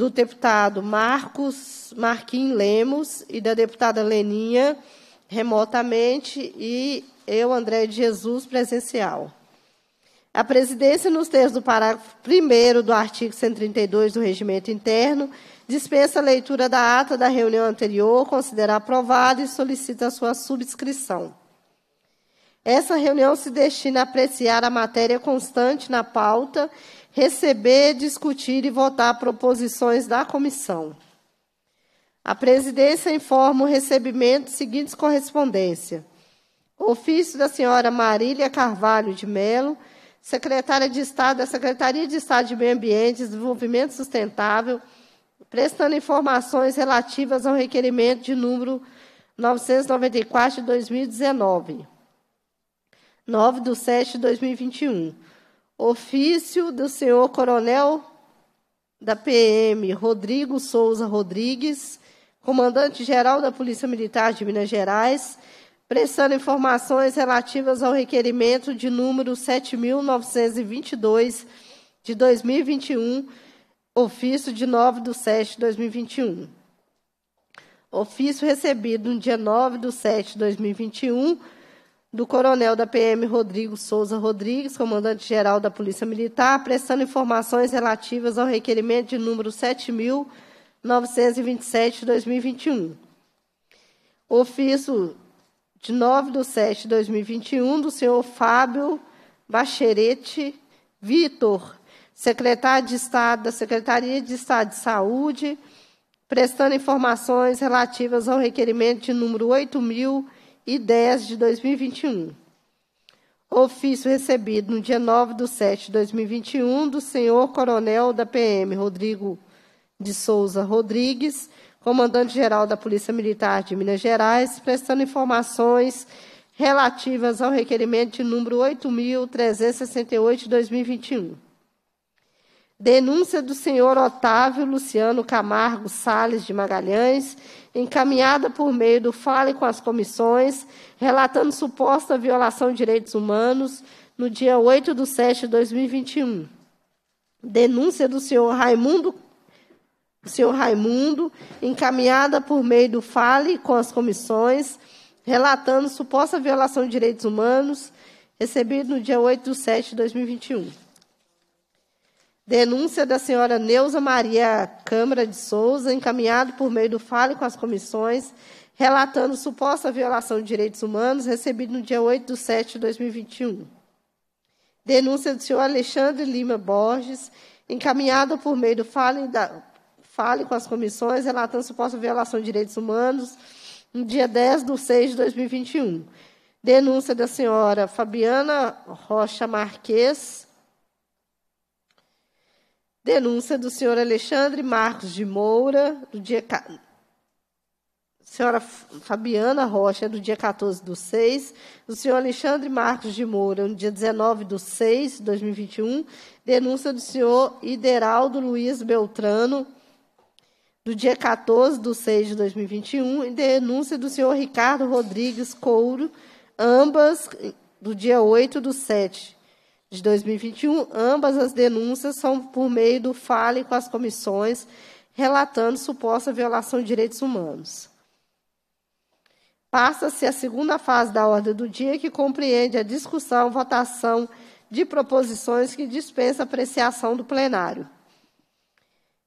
do deputado Marcos Marquim Lemos e da deputada Leninha, remotamente, e eu, André de Jesus, presencial. A presidência, nos termos do parágrafo 1 do artigo 132 do Regimento Interno, dispensa a leitura da ata da reunião anterior, considera aprovada e solicita sua subscrição. Essa reunião se destina a apreciar a matéria constante na pauta receber, discutir e votar proposições da comissão. A presidência informa o recebimento de seguintes correspondência. Ofício da senhora Marília Carvalho de Melo, secretária de Estado da Secretaria de Estado de Meio Ambiente e Desenvolvimento Sustentável, prestando informações relativas ao requerimento de número 994 de 2019, 9 de 7 de 2021 Ofício do senhor coronel da PM, Rodrigo Souza Rodrigues, comandante-geral da Polícia Militar de Minas Gerais, prestando informações relativas ao requerimento de número 7.922 de 2021, ofício de 9 de 7 de 2021. Ofício recebido no dia 9 de 7 de 2021, do coronel da PM Rodrigo Souza Rodrigues, comandante-geral da Polícia Militar, prestando informações relativas ao requerimento de número 7.927 de 2021. Ofício de 9 de 7 de 2021 do senhor Fábio Bacherete Vitor, secretário de Estado da Secretaria de Estado de Saúde, prestando informações relativas ao requerimento de número 8.000 e 10 de 2021. Ofício recebido no dia 9 de 7 de 2021 do senhor coronel da PM, Rodrigo de Souza Rodrigues, comandante-geral da Polícia Militar de Minas Gerais, prestando informações relativas ao requerimento de número 8.368 de 2021. Denúncia do senhor Otávio Luciano Camargo Sales de Magalhães, encaminhada por meio do Fale com as Comissões, relatando suposta violação de direitos humanos no dia 8 de setembro de 2021. Denúncia do senhor Raimundo senhor Raimundo, encaminhada por meio do Fale com as comissões, relatando suposta violação de direitos humanos, recebido no dia 8 de setembro de 2021. Denúncia da senhora Neuza Maria Câmara de Souza, encaminhado por meio do Fale com as comissões, relatando suposta violação de direitos humanos, recebido no dia 8 de setembro de 2021. Denúncia do senhor Alexandre Lima Borges, encaminhada por meio do Fale, da, Fale com as comissões, relatando suposta violação de direitos humanos, no dia 10 de 6 de 2021. Denúncia da senhora Fabiana Rocha Marques, Denúncia do senhor Alexandre Marcos de Moura, do dia. Senhora Fabiana Rocha, do dia 14 do 6. Do senhor Alexandre Marcos de Moura, no dia 19 do 6 de 2021. Denúncia do senhor Ideraldo Luiz Beltrano, do dia 14 de 6 de 2021, e denúncia do senhor Ricardo Rodrigues Couro, ambas do dia 8 do 7 de 2021, ambas as denúncias são por meio do fale com as comissões relatando suposta violação de direitos humanos. Passa-se a segunda fase da ordem do dia, que compreende a discussão, votação de proposições que dispensa apreciação do plenário.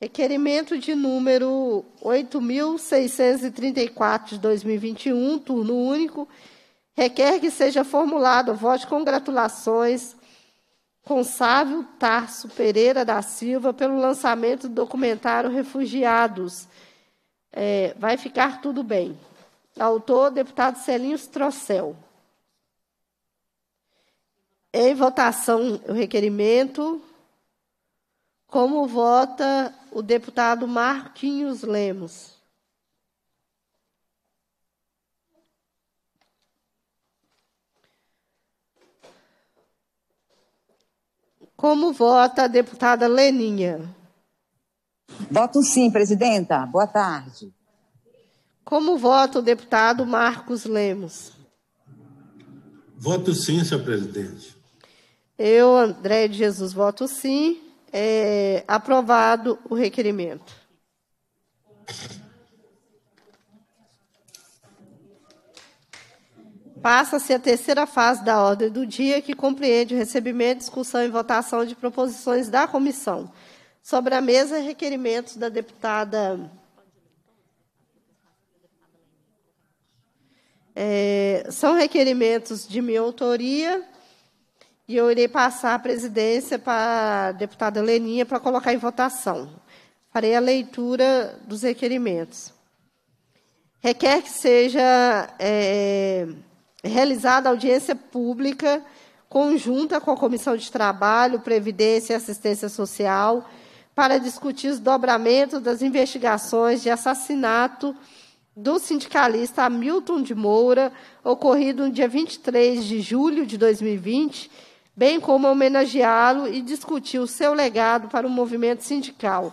Requerimento de número 8.634 de 2021, turno único, requer que seja formulado voto de congratulações com Tarso Pereira da Silva pelo lançamento do documentário Refugiados. É, vai ficar tudo bem. Autor, deputado Celinho Trocel. Em votação, o requerimento. Como vota o deputado Marquinhos Lemos? Como vota a deputada Leninha? Voto sim, presidenta. Boa tarde. Como vota o deputado Marcos Lemos? Voto sim, senhor presidente. Eu, André de Jesus, voto sim. É aprovado o requerimento. Passa-se a terceira fase da ordem do dia, que compreende o recebimento, discussão e votação de proposições da comissão. Sobre a mesa, requerimentos da deputada. É, são requerimentos de minha autoria, e eu irei passar a presidência para a deputada Leninha para colocar em votação. Farei a leitura dos requerimentos. Requer que seja. É, realizada audiência pública conjunta com a Comissão de Trabalho, Previdência e Assistência Social para discutir os dobramentos das investigações de assassinato do sindicalista Hamilton de Moura, ocorrido no dia 23 de julho de 2020, bem como homenageá-lo e discutir o seu legado para o movimento sindical.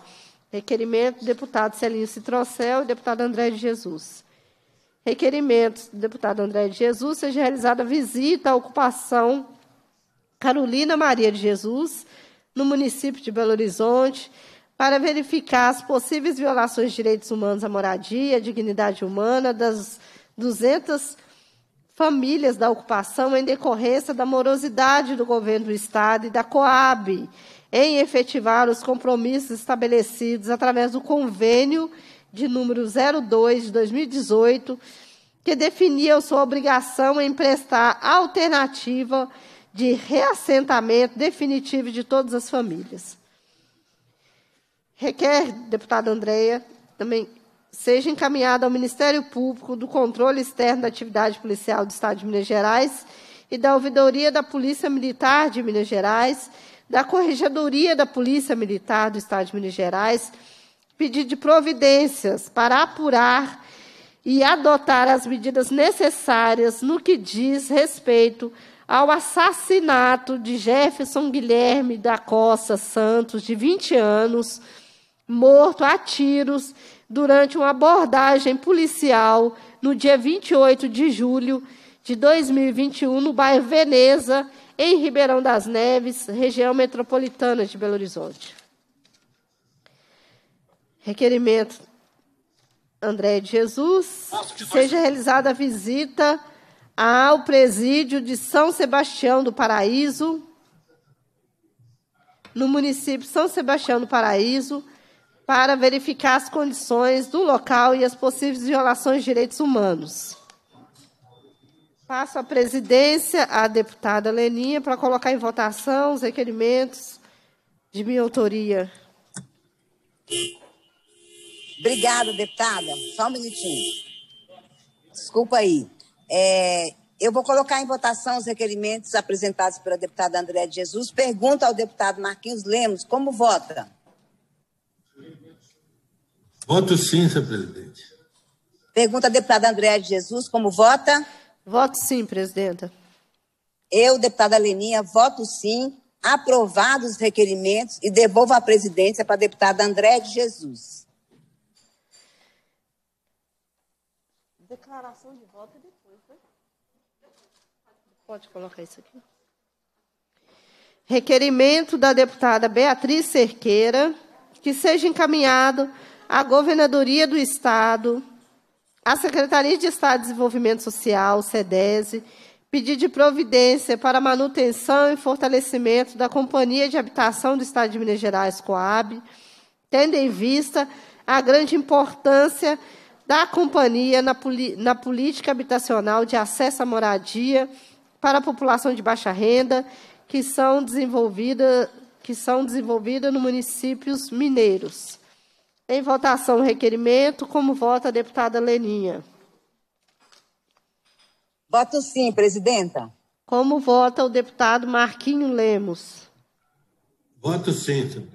Requerimento do deputado Celinho Citrocel e deputado André de Jesus. Requerimentos do deputado André de Jesus seja realizada visita à ocupação Carolina Maria de Jesus, no município de Belo Horizonte, para verificar as possíveis violações de direitos humanos à moradia, à dignidade humana das 200 famílias da ocupação em decorrência da morosidade do governo do Estado e da Coab em efetivar os compromissos estabelecidos através do convênio de número 02 de 2018, que definia sua obrigação em prestar alternativa de reassentamento definitivo de todas as famílias. Requer, deputada Andreia, também seja encaminhada ao Ministério Público do Controle Externo da Atividade Policial do Estado de Minas Gerais e da Ouvidoria da Polícia Militar de Minas Gerais, da Corregedoria da Polícia Militar do Estado de Minas Gerais, pedir de providências para apurar e adotar as medidas necessárias no que diz respeito ao assassinato de Jefferson Guilherme da Costa Santos, de 20 anos, morto a tiros durante uma abordagem policial no dia 28 de julho de 2021 no bairro Veneza, em Ribeirão das Neves, região metropolitana de Belo Horizonte. Requerimento André de Jesus, seja realizada a visita ao presídio de São Sebastião do Paraíso, no município São Sebastião do Paraíso, para verificar as condições do local e as possíveis violações de direitos humanos. Passo a presidência à deputada Leninha para colocar em votação os requerimentos de minha autoria. Obrigada, deputada. Só um minutinho. Desculpa aí. É, eu vou colocar em votação os requerimentos apresentados pela deputada Andréa de Jesus. Pergunta ao deputado Marquinhos Lemos como vota. Voto sim, senhor presidente. Pergunta à deputada Andréa de Jesus como vota. Voto sim, presidenta. Eu, deputada Leninha, voto sim. Aprovados os requerimentos e devolvo a presidência para a deputada Andréa de Jesus. Declaração de voto depois, né? Pode colocar isso aqui. Requerimento da deputada Beatriz Cerqueira que seja encaminhado à Governadoria do Estado, à Secretaria de Estado de Desenvolvimento Social, SEDESE, pedido de providência para manutenção e fortalecimento da Companhia de Habitação do Estado de Minas Gerais, Coab, tendo em vista a grande importância da companhia na, na política habitacional de acesso à moradia para a população de baixa renda, que são desenvolvidas que são desenvolvidas nos municípios mineiros. Em votação o requerimento, como vota a deputada Leninha? Voto sim, presidenta. Como vota o deputado Marquinho Lemos? Voto sim.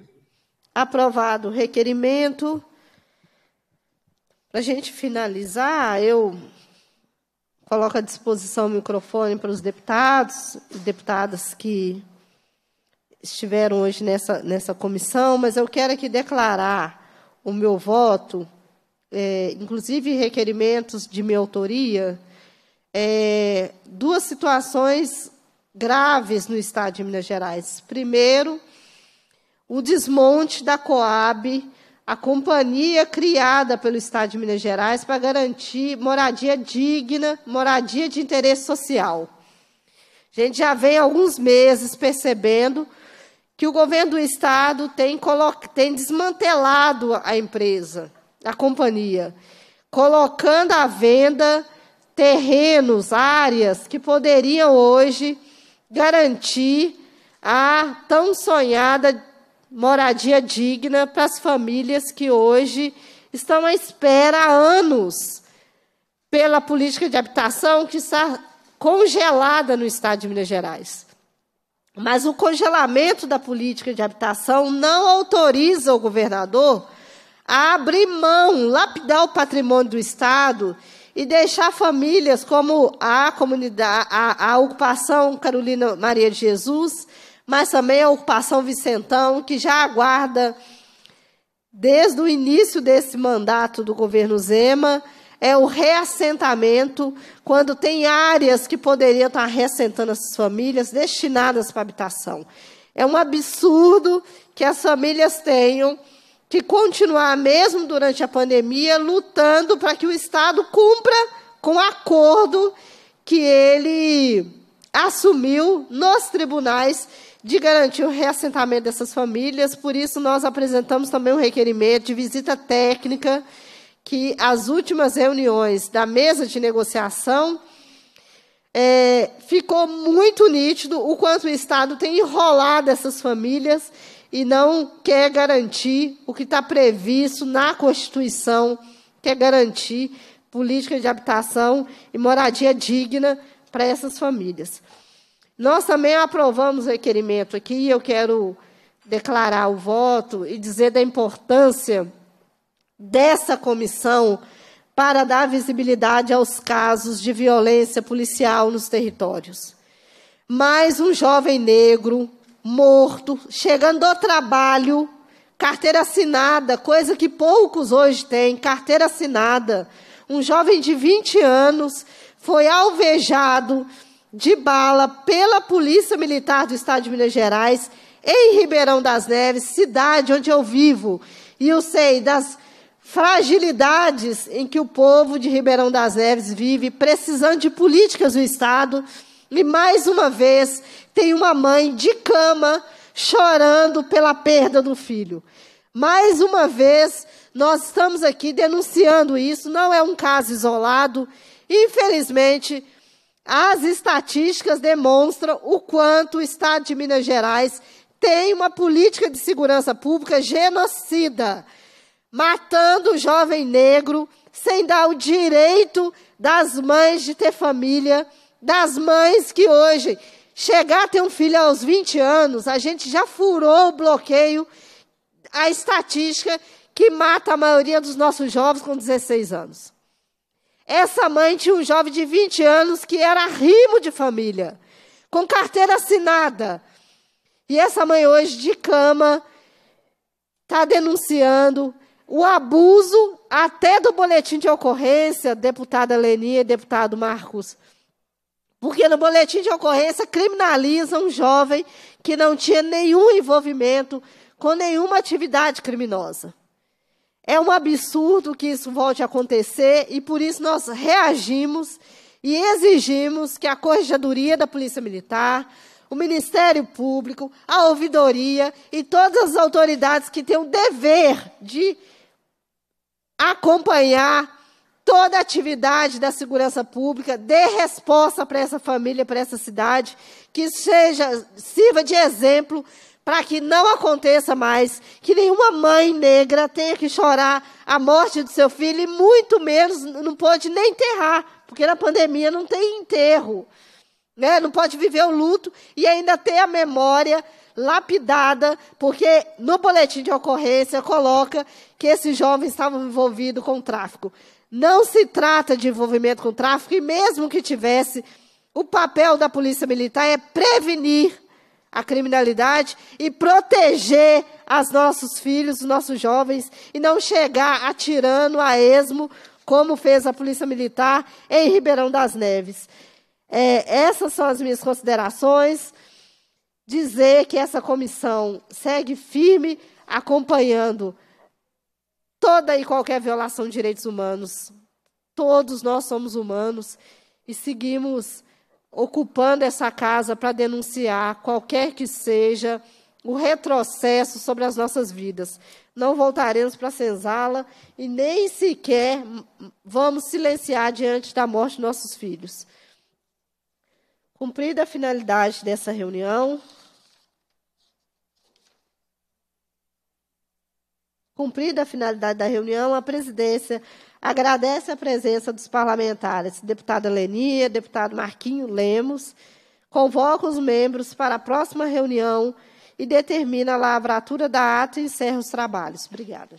Aprovado o requerimento. Para a gente finalizar, eu coloco à disposição o microfone para os deputados e deputadas que estiveram hoje nessa, nessa comissão, mas eu quero aqui declarar o meu voto, é, inclusive requerimentos de minha autoria, é, duas situações graves no Estado de Minas Gerais. Primeiro, o desmonte da Coab a companhia criada pelo Estado de Minas Gerais para garantir moradia digna, moradia de interesse social. A gente já vem há alguns meses percebendo que o governo do Estado tem, tem desmantelado a empresa, a companhia, colocando à venda terrenos, áreas que poderiam hoje garantir a tão sonhada moradia digna para as famílias que hoje estão à espera há anos pela política de habitação que está congelada no estado de Minas Gerais. Mas o congelamento da política de habitação não autoriza o governador a abrir mão, lapidar o patrimônio do estado e deixar famílias como a comunidade, a, a ocupação Carolina Maria de Jesus, mas também a ocupação Vicentão, que já aguarda desde o início desse mandato do governo Zema, é o reassentamento, quando tem áreas que poderiam estar reassentando essas famílias destinadas para habitação. É um absurdo que as famílias tenham que continuar, mesmo durante a pandemia, lutando para que o Estado cumpra com o acordo que ele assumiu nos tribunais de garantir o reassentamento dessas famílias. Por isso, nós apresentamos também um requerimento de visita técnica que as últimas reuniões da mesa de negociação é, ficou muito nítido o quanto o Estado tem enrolado essas famílias e não quer garantir o que está previsto na Constituição, quer garantir política de habitação e moradia digna para essas famílias. Nós também aprovamos o requerimento aqui e eu quero declarar o voto e dizer da importância dessa comissão para dar visibilidade aos casos de violência policial nos territórios. Mais um jovem negro morto, chegando ao trabalho, carteira assinada, coisa que poucos hoje têm, carteira assinada. Um jovem de 20 anos foi alvejado de bala pela Polícia Militar do Estado de Minas Gerais, em Ribeirão das Neves, cidade onde eu vivo. E eu sei das fragilidades em que o povo de Ribeirão das Neves vive, precisando de políticas do Estado. E mais uma vez, tem uma mãe de cama chorando pela perda do filho. Mais uma vez, nós estamos aqui denunciando isso, não é um caso isolado. Infelizmente, as estatísticas demonstram o quanto o Estado de Minas Gerais tem uma política de segurança pública genocida, matando o jovem negro sem dar o direito das mães de ter família, das mães que hoje chegar a ter um filho aos 20 anos, a gente já furou o bloqueio, a estatística que mata a maioria dos nossos jovens com 16 anos. Essa mãe tinha um jovem de 20 anos que era rimo de família, com carteira assinada. E essa mãe hoje de cama está denunciando o abuso até do boletim de ocorrência, deputada Leninha e deputado Marcos. Porque no boletim de ocorrência criminaliza um jovem que não tinha nenhum envolvimento com nenhuma atividade criminosa. É um absurdo que isso volte a acontecer e por isso nós reagimos e exigimos que a Corregedoria da Polícia Militar, o Ministério Público, a Ouvidoria e todas as autoridades que têm o dever de acompanhar toda a atividade da segurança pública, dê resposta para essa família, para essa cidade, que seja sirva de exemplo para que não aconteça mais que nenhuma mãe negra tenha que chorar a morte do seu filho, e muito menos não pode nem enterrar, porque na pandemia não tem enterro. Né? Não pode viver o luto e ainda ter a memória lapidada, porque no boletim de ocorrência coloca que esse jovem estava envolvido com tráfico. Não se trata de envolvimento com tráfico, e mesmo que tivesse, o papel da Polícia Militar é prevenir a criminalidade e proteger os nossos filhos, os nossos jovens, e não chegar atirando a esmo, como fez a Polícia Militar em Ribeirão das Neves. É, essas são as minhas considerações. Dizer que essa comissão segue firme, acompanhando toda e qualquer violação de direitos humanos. Todos nós somos humanos e seguimos ocupando essa casa para denunciar qualquer que seja o retrocesso sobre as nossas vidas. Não voltaremos para a senzala e nem sequer vamos silenciar diante da morte de nossos filhos. Cumprida a finalidade dessa reunião, Cumprida a finalidade da reunião, a presidência agradece a presença dos parlamentares, deputada Lenia, deputado Marquinho Lemos, convoca os membros para a próxima reunião e determina a lavratura da ata e encerra os trabalhos. Obrigada.